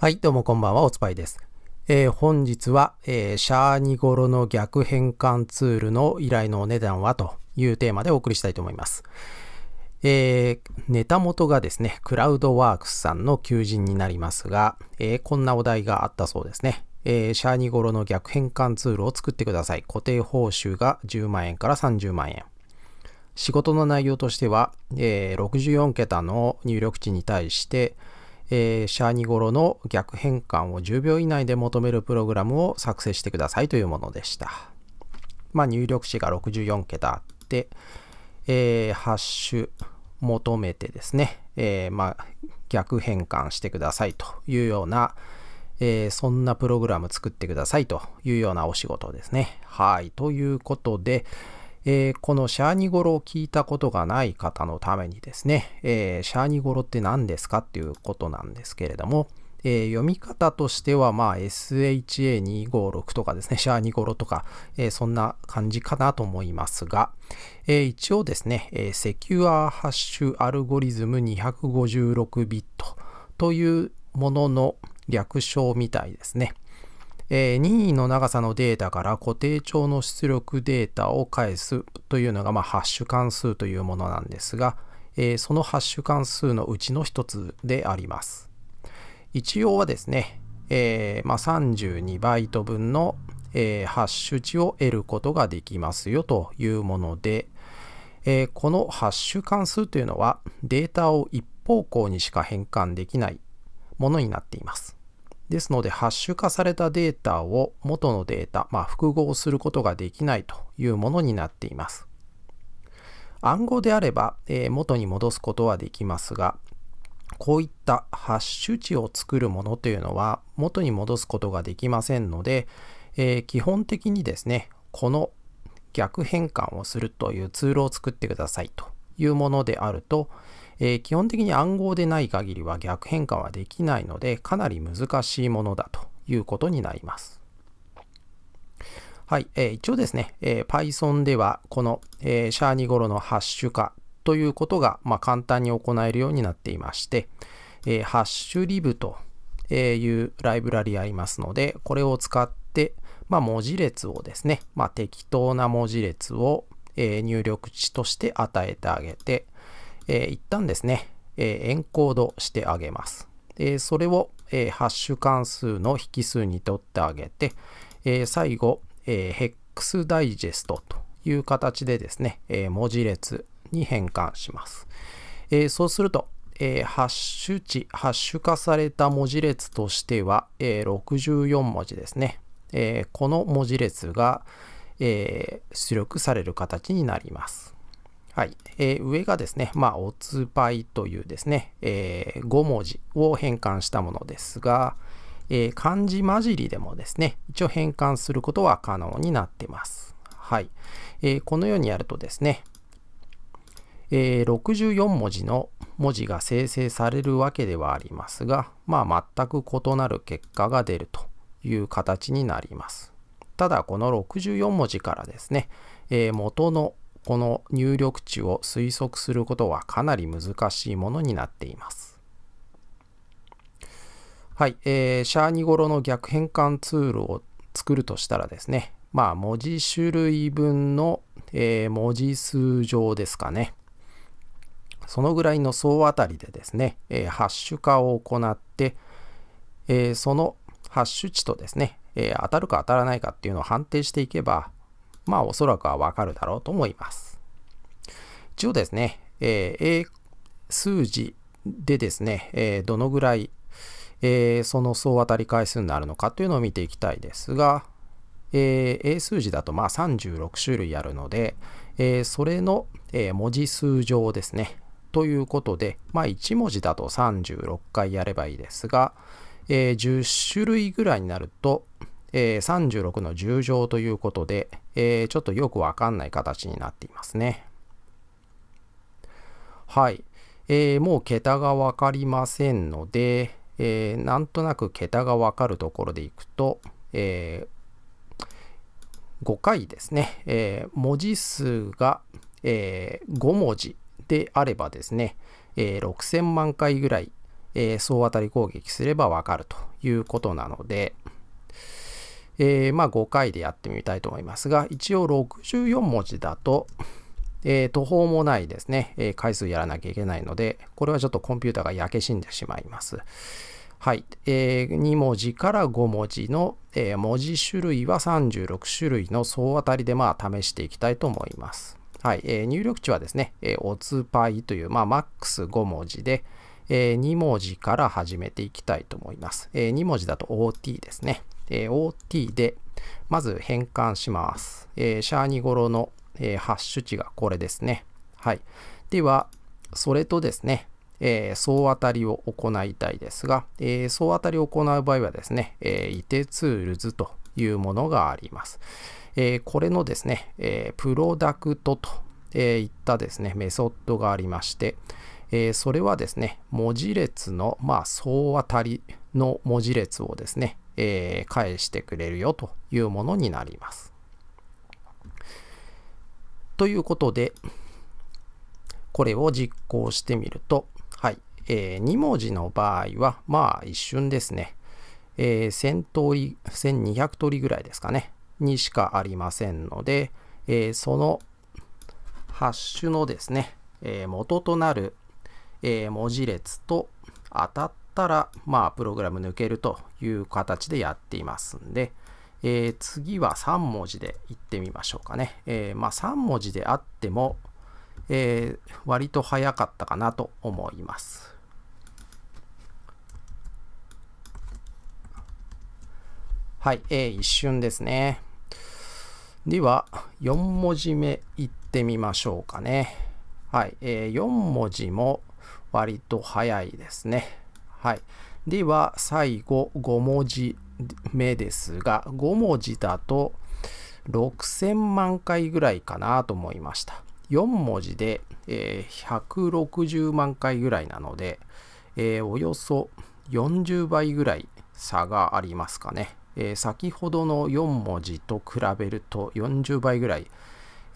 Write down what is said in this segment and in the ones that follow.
はい、どうもこんばんは、おつぱいです。えー、本日は、えー、シャーニゴロの逆変換ツールの依頼のお値段はというテーマでお送りしたいと思います。えー、ネタ元がですね、クラウドワークスさんの求人になりますが、えー、こんなお題があったそうですね。えー、シャーニゴロの逆変換ツールを作ってください。固定報酬が10万円から30万円。仕事の内容としては、えー、64桁の入力値に対して、えー、シャーニゴロの逆変換を10秒以内で求めるプログラムを作成してくださいというものでした。まあ、入力詞が64桁あって、えー、ハッシュ求めてですね、えー、まあ、逆変換してくださいというような、えー、そんなプログラム作ってくださいというようなお仕事ですね。はい。ということで、えー、このシャーニゴロを聞いたことがない方のためにですね、えー、シャーニゴロって何ですかっていうことなんですけれども、えー、読み方としては、まあ、SHA256 とかですね、シャーニゴロとか、えー、そんな感じかなと思いますが、えー、一応ですね、えセキュアハッシュアルゴリズム256ビットというものの略称みたいですね。え任意の長さのデータから固定帳の出力データを返すというのが、まハッシュ関数というものなんですが、えそのハッシュ関数のうちの一つであります。一応はですね、えま32バイト分の、えハッシュ値を得ることができますよというもので、えこのハッシュ関数というのはデータを一方向にしか変換できないものになっています。ですので、ハッシュ化されたデータを元のデータ、まあ、複合することができないというものになっています。暗号であれば、えー、元に戻すことはできますが、こういったハッシュ値を作るものというのは元に戻すことができませんので、えー、基本的にですね、この逆変換をするというツールを作ってくださいというものであると、えー、基本的に暗号でない限りは逆変換はできないので、かなり難しいものだということになります。はい、えー、一応ですね、えー、Python ではこの、えー、シャーニゴロのハッシュ化ということが、まあ、簡単に行えるようになっていまして、えー、ハッシュリブというライブラリありますので、これを使って、まあ、文字列をですね、まあ、適当な文字列を入力値として与えてあげて、えー、一旦ですね、えー、エンコードしてあげます。でそれを、えハッシュ関数の引数に取ってあげて、え最後、えヘックスダイジェストという形でですね、え文字列に変換します。えそうすると、えー、ハッシュ値、ハッシュ化された文字列としては、えー、64文字ですね。えー、この文字列が、え出力される形になります。はい。えー、上がですね、まあ、おつぱいというですね、えー、5文字を変換したものですが、えー、漢字混じりでもですね、一応変換することは可能になってます。はい。えー、このようにやるとですね、えー、64文字の文字が生成されるわけではありますが、まあ、全く異なる結果が出るという形になります。ただ、この64文字からですね、えー、元のこの入力値を推測することはかなり難しいものになっています。はい、えー、シャーニゴロの逆変換ツールを作るとしたらですね、まあ、文字種類分の、えー、文字数上ですかね。そのぐらいの総当たりでですね、えー、ハッシュ化を行って、えー、そのハッシュ値とですね、え当たるか当たらないかっていうのを判定していけば、まあおそらくはわかるだろうと思います。一応ですね、えー、英数字でですね、えー、どのぐらい、えー、その総当たり回数になるのかというのを見ていきたいですが、えー、英数字だとまあ36種類あるので、えー、それの、えー、文字数上ですね。ということで、まあ、1文字だと36回やればいいですが、えー、10種類ぐらいになると、えー、36の10乗ということで、えー、ちょっとよくわかんない形になっていますね。はい。えー、もう桁が分かりませんので、えー、なんとなく桁が分かるところでいくと、えー、5回ですね、えー、文字数が、えー、5文字であればですね、え6000万回ぐらい、え総当たり攻撃すれば分かるということなので、えー、まあ、5回でやってみたいと思いますが、一応64文字だと、えー、途方もないですね、えー、回数やらなきゃいけないので、これはちょっとコンピューターが焼け死んでしまいます。はい、えー、2文字から5文字の、えー、文字種類は36種類の総当たりでまあ試していきたいと思います。はい、えー、入力値はですね、えー、おつパイという、まあ、マックス5文字で、えー、2文字から始めていきたいと思います。えー、2文字だと OT ですね。えー、OT で、まず変換します。えー、シャーニゴロの、えー、ハッシュ値がこれですね。はい。では、それとですね、えー、総当たりを行いたいですが、えー、総当たりを行う場合はですね、えー、イテツールズというものがあります。えー、これのですね、えー、プロダクトと、えー、いったですね、メソッドがありまして、えー、それはですね、文字列の、まあ、総当たりの文字列をですね、えー、返してくれるよというものになります。ということで、これを実行してみると、はい、えー、2文字の場合は、まあ一瞬ですね、えー、1000通り、1200通りぐらいですかね、にしかありませんので、えー、そのハッシュのですね、え元となる、え文字列と当たっったら、まあ、プログラム抜けるという形でやっていますんで、えー、次は3文字でいってみましょうかね。えー、まあ、3文字であっても、えー、割と早かったかなと思います。はい、えー、一瞬ですね。では、4文字目いってみましょうかね。はい、えー、4文字も割と早いですね。はい。では、最後、5文字目ですが、5文字だと6000万回ぐらいかなと思いました。4文字で、えー、160万回ぐらいなので、えー、およそ40倍ぐらい差がありますかね。えー、先ほどの4文字と比べると40倍ぐらい、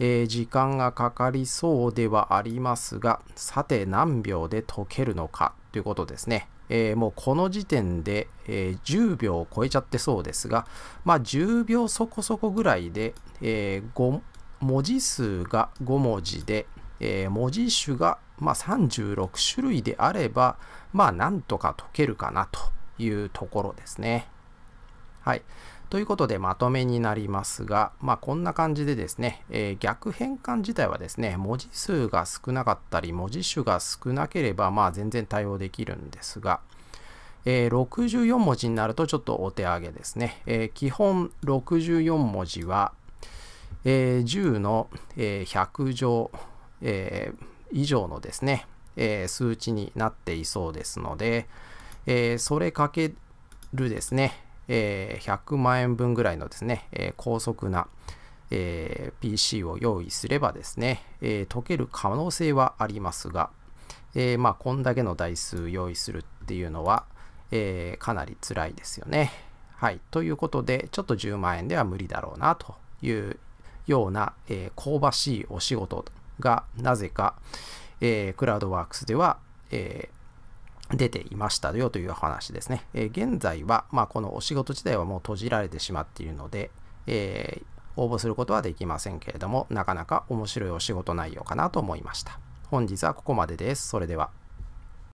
えー、時間がかかりそうではありますが、さて何秒で解けるのかということですね。えー、もうこの時点で、えー、10秒を超えちゃってそうですが、まあ、10秒そこそこぐらいで、えー、文字数が5文字で、えー、文字種が、まあ、36種類であれば、まあ、なんとか解けるかなというところですね。はい。ということでまとめになりますが、まあ、こんな感じでですね、えー、逆変換自体はですね、文字数が少なかったり、文字種が少なければ、まあ、全然対応できるんですが、えー、64文字になるとちょっとお手上げですね。えー、基本64文字は、えー、10の、え100乗、え以上のですね、え数値になっていそうですので、えそれかけるですね、えー、100万円分ぐらいのですね、えー、高速な、えー、PC を用意すればですね、え解ける可能性はありますが、えまあ、こんだけの台数用意するっていうのは、えかなり辛いですよね。はい。ということで、ちょっと10万円では無理だろうなというような、え香ばしいお仕事がなぜか、えクラウドワークスでは、えー、出ていましたよという話ですね。え現在は、まあ、このお仕事自体はもう閉じられてしまっているので、えー、応募することはできませんけれども、なかなか面白いお仕事内容かなと思いました。本日はここまでです。それでは。